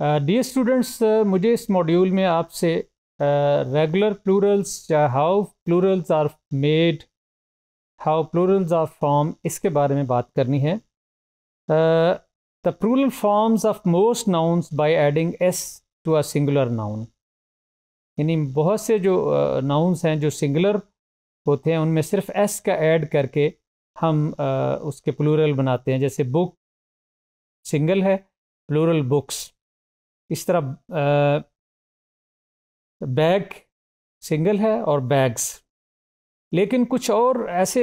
Dear uh, students uh, मुझे इस module में आपसे रेगुलर uh, प्लूरल्स या how plurals are made how plurals are form इसके बारे में बात करनी है the plural forms of most nouns by adding S to a singular noun यानी बहुत से जो नाउन्स uh, हैं जो सिंगुलर होते हैं उनमें सिर्फ एस का ऐड करके हम uh, उसके प्लूरल बनाते हैं जैसे बुक सिंगल है प्लूरल बुक्स इस तरह बैग सिंगल है और बैग्स लेकिन कुछ और ऐसे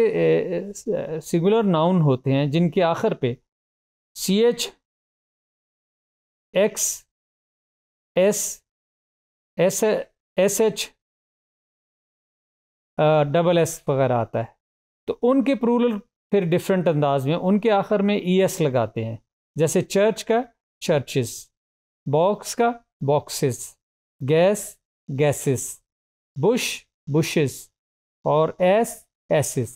सिंगुलर नाउन होते हैं जिनके आखिर पे C H X S S S H double S वगैरह आता है तो उनके प्रूरल फिर डिफरेंट अंदाज में उनके आखिर में ई e एस लगाते हैं जैसे चर्च का चर्चेस बॉक्स का boxes gas gases bush bushes और ass asses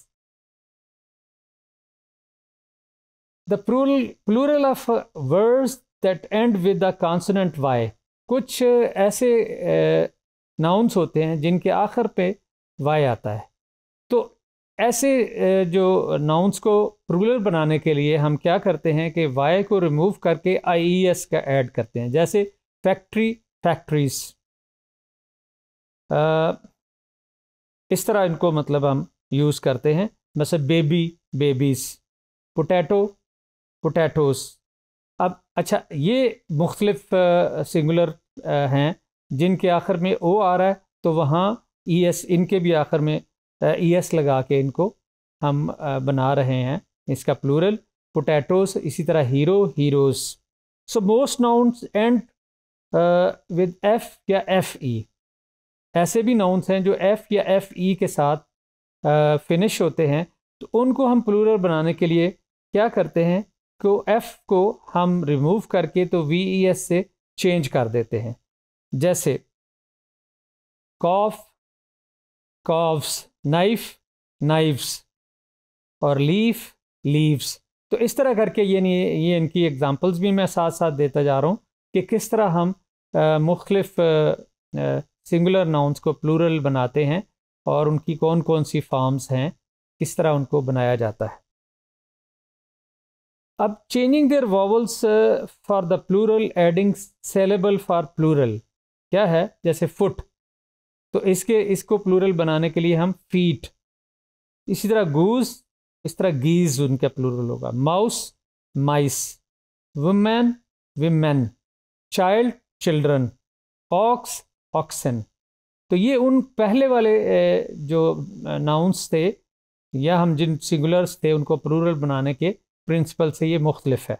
the plural of words that end with the consonant Y कुछ uh, ऐसे नाउन्स uh, होते हैं जिनके आखिर पे वाई आता है तो ऐसे जो नाउन्स को रूलर बनाने के लिए हम क्या करते हैं कि वाई को रिमूव करके आई ई एस का ऐड करते हैं जैसे फैक्ट्री फैक्ट्रीज इस तरह इनको मतलब हम यूज़ करते हैं जैसे बेबी बेबीज़ पोटैटो पोटैटोस अब अच्छा ये मुख्तलफ सिंगुलर हैं जिनके आखिर में ओ आ रहा है तो वहाँ ई e एस इनके भी आखिर में ई एस e लगा के इनको हम बना रहे हैं इसका प्लूरल पोटैटोस इसी तरह hero heroes so most nouns end with F या एफ ई e. ऐसे भी नाउन्स हैं जो एफ या एफ ई e के साथ फिनिश होते हैं तो उनको हम प्लूरल बनाने के लिए क्या करते हैं को एफ को हम रिमूव करके तो वी ई एस से चेंज कर देते हैं जैसे कॉफ कॉफ्स नाइफ नाइव्स और लीफ लीव्स तो इस तरह करके ये नहीं ये इनकी एग्ज़ाम्पल्स भी मैं साथ साथ देता जा रहा हूँ कि किस तरह हम मुख्तफ सिंगुलर नाउन्स को प्लूरल बनाते हैं और उनकी कौन कौन सी फॉर्म्स हैं किस तरह उनको बनाया जाता है अब changing their vowels for the plural adding syllable for plural क्या है जैसे फुट तो इसके इसको प्लूरल बनाने के लिए हम फीट इसी तरह गूज इस तरह गीज उनका प्लूरल होगा mouse mice woman women child children ox oxen तो ये उन पहले वाले जो नाउन्स थे या हम जिन सिंगुलर्स थे उनको प्लूरल बनाने के प्रिंसिपल से ये मुख्तलिफ है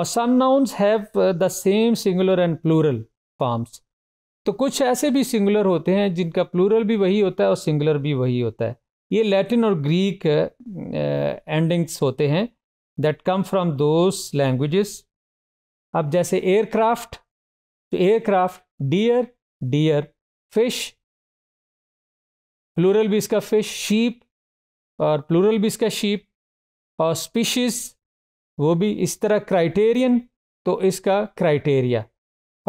और some nouns have the same singular and plural forms तो कुछ ऐसे भी सिंगुलर होते हैं जिनका प्लूरल भी वही होता है और सिंगुलर भी वही होता है ये लैटिन और ग्रीक एंडिंग्स होते हैं that come from those languages अब जैसे एयरक्राफ्ट तो aircraft deer deer fish plural भी इसका फिश शीप और प्लूरल भी इसका शीप और स्पीशीज वो भी इस तरह क्राइटेरियन तो इसका क्राइटेरिया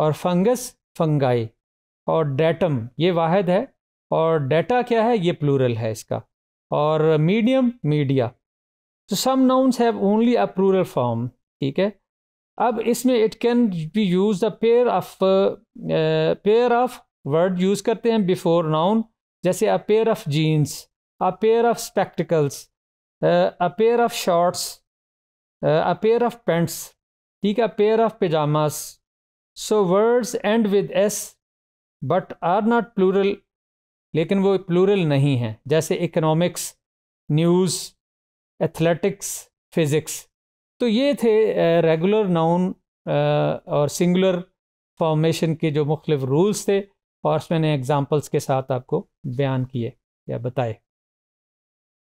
और फंगस फंगाई और डेटम ये वाहिद है और डेटा क्या है ये प्लूरल है इसका और मीडियम मीडिया तो some nouns have only a plural form ठीक है अब इसमें it can be use the pair of pair of word use करते हैं बिफोर नाउन जैसे a pair of jeans a pair of spectacles a pair of shorts a pair of pants ठीक है pair of pyjamas so words end with S but are not plural लेकिन वो plural नहीं हैं जैसे economics news athletics physics तो ये थे रेगुलर नाउन और सिंगुलर फॉर्मेशन के जो मुख्तफ रूल्स थे और मैंने एग्ज़ाम्पल्स के साथ आपको बयान किए या बताए